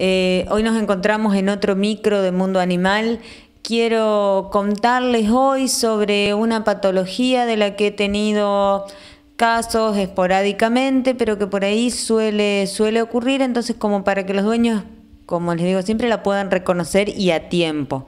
Eh, hoy nos encontramos en otro micro de Mundo Animal. Quiero contarles hoy sobre una patología de la que he tenido casos esporádicamente, pero que por ahí suele, ocurrir, entonces como para que los dueños, como les digo siempre, la puedan reconocer y a tiempo,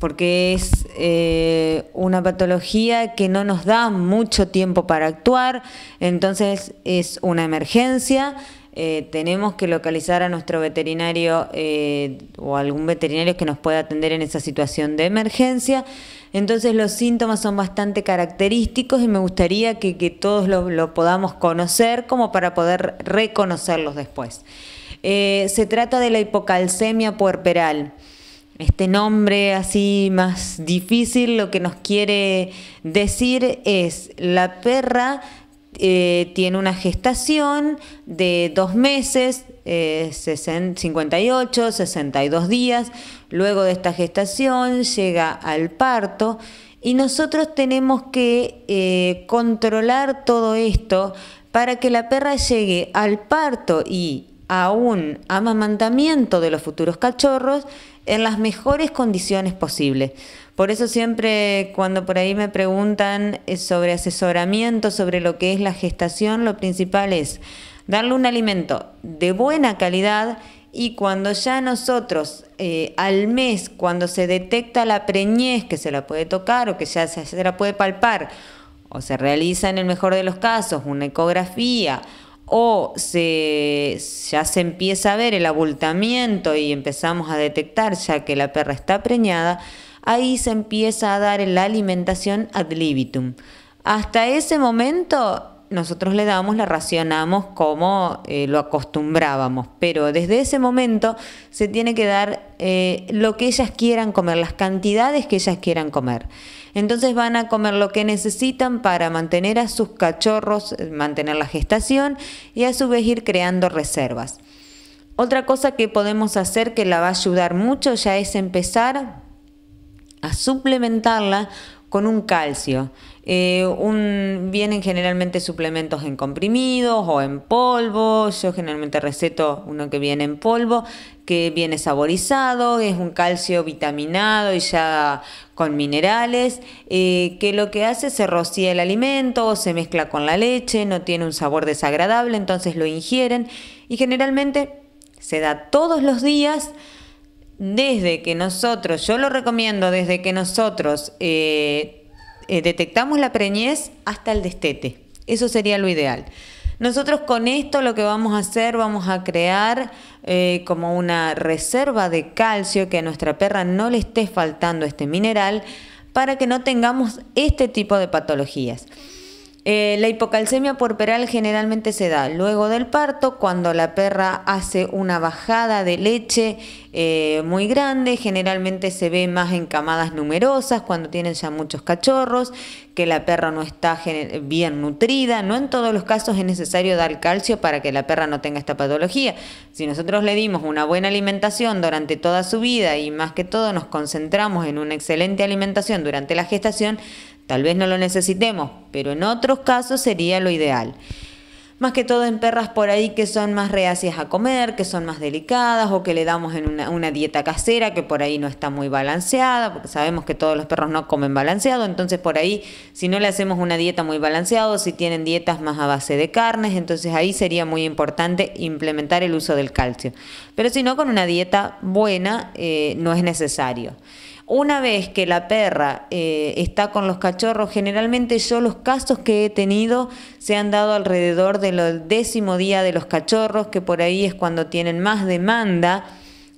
porque es eh, una patología que no nos da mucho tiempo para actuar, entonces es una emergencia, eh, tenemos que localizar a nuestro veterinario eh, o algún veterinario que nos pueda atender en esa situación de emergencia. Entonces los síntomas son bastante característicos y me gustaría que, todos lo, podamos conocer como para poder reconocerlos después. Eh, se trata de la hipocalcemia puerperal. Este nombre así más difícil lo que nos quiere decir es la perra eh, tiene una gestación de dos meses, 58, eh, 62 días. Luego de esta gestación llega al parto y nosotros tenemos que eh, controlar todo esto para que la perra llegue al parto y a un amamantamiento de los futuros cachorros en las mejores condiciones posibles. Por eso siempre cuando por ahí me preguntan eh, sobre asesoramiento, sobre lo que es la gestación, lo principal es darle un alimento de buena calidad y cuando ya nosotros eh, al mes, cuando se detecta la preñez, que se la puede tocar o que ya se la puede palpar, o se realiza en el mejor de los casos una ecografía, o ya se empieza a ver el abultamiento y empezamos a detectar ya que la perra está preñada, ahí se empieza a dar la alimentación ad libitum. Hasta ese momento nosotros le damos la racionamos como eh, lo acostumbrábamos, pero desde ese momento se tiene que dar eh, lo que ellas quieran comer, las cantidades que ellas quieran comer. Entonces van a comer lo que necesitan para mantener a sus cachorros, eh, mantener la gestación y a su vez ir creando reservas. Otra cosa que podemos hacer que la va a ayudar mucho ya es empezar a suplementarla con un calcio. Eh, vienen generalmente suplementos en comprimidos o en polvo. Yo generalmente receto uno que viene en polvo, que viene saborizado, es un calcio vitaminado y ya con minerales, eh, que lo que hace se rocía el alimento o se mezcla con la leche, no tiene un sabor desagradable, entonces lo ingieren y generalmente se da todos los días desde que nosotros, yo lo recomiendo desde que nosotros eh, eh, detectamos la preñez hasta el destete. Eso sería lo ideal. Nosotros con esto lo que vamos a hacer, vamos a crear eh, como una reserva de calcio que a nuestra perra no le esté faltando este mineral para que no tengamos este tipo de patologías. Eh, la hipocalcemia puerperal generalmente se da luego del parto, cuando la perra hace una bajada de leche eh, muy grande, generalmente se ve más en camadas numerosas, cuando tienen ya muchos cachorros, que la perra no está bien nutrida. No en todos los casos es necesario dar calcio para que la perra no tenga esta patología. Si nosotros le dimos una buena alimentación durante toda su vida y más que todo nos concentramos en una excelente alimentación durante la gestación, Tal vez no lo necesitemos, pero en otros casos sería lo ideal. Más que todo en perras por ahí que son más reacias a comer, que son más delicadas o que le damos en una, dieta casera que por ahí no está muy balanceada, porque sabemos que todos los perros no comen balanceado, entonces por ahí si no le hacemos una dieta muy balanceada, si tienen dietas más a base de carnes, entonces ahí sería muy importante implementar el uso del calcio. Pero si no, con una dieta buena eh, no es necesario. Una vez que la perra eh, está con los cachorros, generalmente yo los casos que he tenido se han dado alrededor del décimo día de los cachorros, que por ahí es cuando tienen más demanda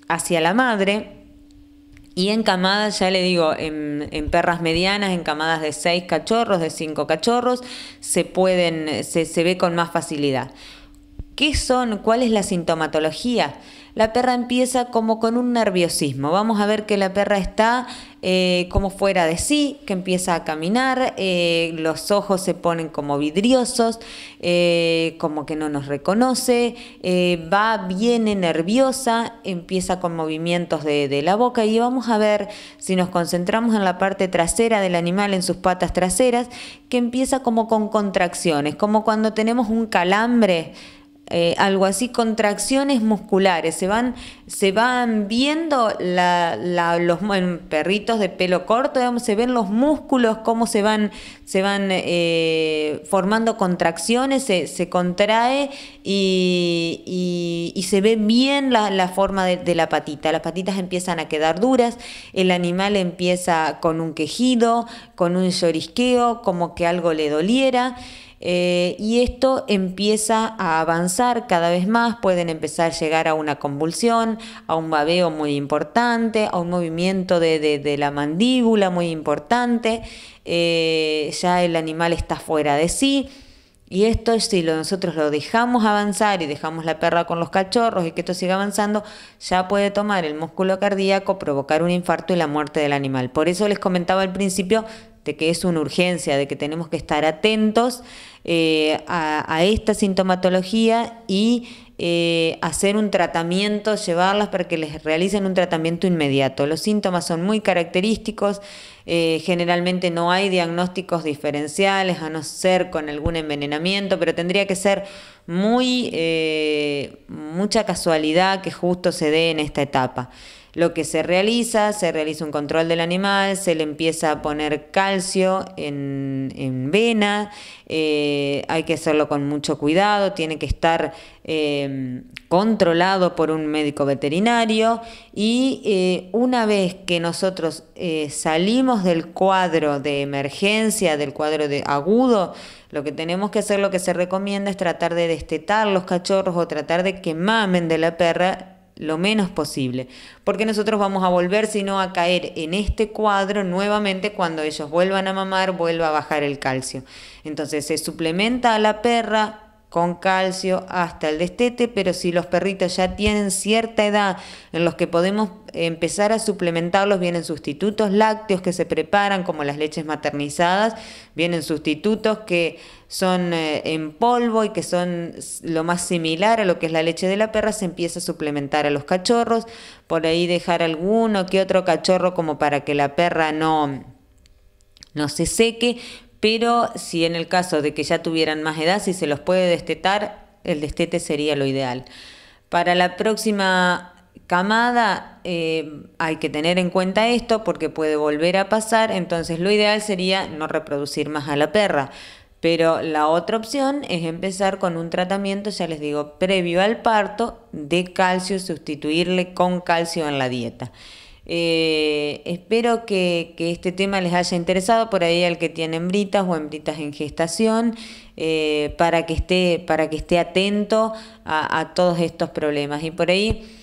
hacia la madre. Y en camadas, ya le digo, en, perras medianas, en camadas de seis cachorros, de cinco cachorros, se pueden, se, se ve con más facilidad. ¿Qué son? ¿Cuál es la sintomatología? la perra empieza como con un nerviosismo. Vamos a ver que la perra está eh, como fuera de sí, que empieza a caminar, eh, los ojos se ponen como vidriosos, eh, como que no nos reconoce, va, viene nerviosa, empieza con movimientos de, de, la boca y vamos a ver si nos concentramos en la parte trasera del animal, en sus patas traseras, que empieza como con contracciones, como cuando tenemos un calambre eh, algo así, contracciones musculares. Se van, se van viendo los perritos de pelo corto, se ven los músculos, cómo se van, se van eh, formando contracciones, se, contrae y, y, se ve bien la, forma de, de, la patita. Las patitas empiezan a quedar duras, el animal empieza con un quejido, con un llorisqueo, como que algo le doliera. Eh, y esto empieza a avanzar cada vez más, pueden empezar a llegar a una convulsión, a un babeo muy importante, a un movimiento de, la mandíbula muy importante, eh, ya el animal está fuera de sí. Y esto, si lo, nosotros lo dejamos avanzar y dejamos la perra con los cachorros y que esto siga avanzando, ya puede tomar el músculo cardíaco, provocar un infarto y la muerte del animal. Por eso les comentaba al principio, de que es una urgencia, de que tenemos que estar atentos eh, a, esta sintomatología y eh, hacer un tratamiento, llevarlas para que les realicen un tratamiento inmediato. Los síntomas son muy característicos, eh, generalmente no hay diagnósticos diferenciales, a no ser con algún envenenamiento, pero tendría que ser muy, eh, mucha casualidad que justo se dé en esta etapa. Lo que se realiza, se realiza un control del animal, se le empieza a poner calcio en, vena, eh, hay que hacerlo con mucho cuidado, tiene que estar eh, controlado por un médico veterinario y una vez que nosotros salimos del cuadro de emergencia, del cuadro de agudo, lo que tenemos que hacer, lo que se recomienda es tratar de destetar los cachorros o tratar de que mamen de la perra lo menos posible, porque nosotros vamos a volver si no, a caer en este cuadro nuevamente cuando ellos vuelvan a mamar, vuelva a bajar el calcio. Entonces se suplementa a la perra con calcio hasta el destete, pero si los perritos ya tienen cierta edad en los que podemos empezar a suplementarlos, vienen sustitutos lácteos que se preparan, como las leches maternizadas, vienen sustitutos que son eh, en polvo y que son lo más similar a lo que es la leche de la perra, se empieza a suplementar a los cachorros, por ahí dejar alguno que otro cachorro como para que la perra no no se seque, pero si en el caso de que ya tuvieran más edad, si se los puede destetar, el destete sería lo ideal. Para la próxima camada eh, hay que tener en cuenta esto porque puede volver a pasar, entonces lo ideal sería no reproducir más a la perra. Pero la otra opción es empezar con un tratamiento, ya les digo, previo al parto de calcio, sustituirle con calcio en la dieta. Eh, espero que, este tema les haya interesado por ahí al que tiene hembritas o hembritas en gestación, eh, para, que esté, para que esté atento a, a todos estos problemas. Y por ahí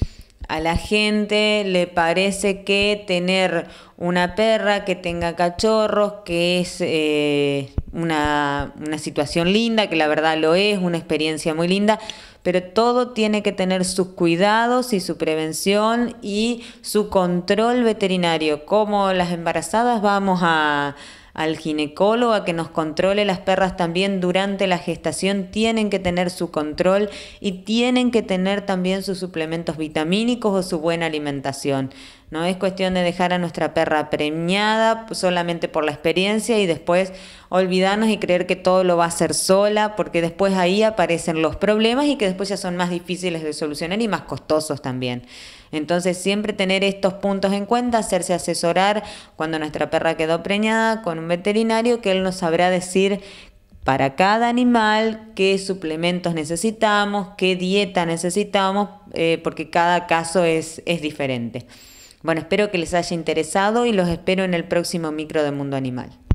a la gente le parece que tener una perra que tenga cachorros, que es eh, una, una situación linda, que la verdad lo es, una experiencia muy linda, pero todo tiene que tener sus cuidados y su prevención y su control veterinario, como las embarazadas vamos a al ginecólogo a que nos controle. Las perras también durante la gestación tienen que tener su control y tienen que tener también sus suplementos vitamínicos o su buena alimentación. No es cuestión de dejar a nuestra perra preñada pues, solamente por la experiencia y después olvidarnos y creer que todo lo va a hacer sola, porque después ahí aparecen los problemas y que después ya son más difíciles de solucionar y más costosos también. Entonces siempre tener estos puntos en cuenta, hacerse asesorar cuando nuestra perra quedó preñada con un veterinario que él nos sabrá decir para cada animal qué suplementos necesitamos, qué dieta necesitamos, eh, porque cada caso es diferente. Bueno, espero que les haya interesado y los espero en el próximo micro de Mundo Animal.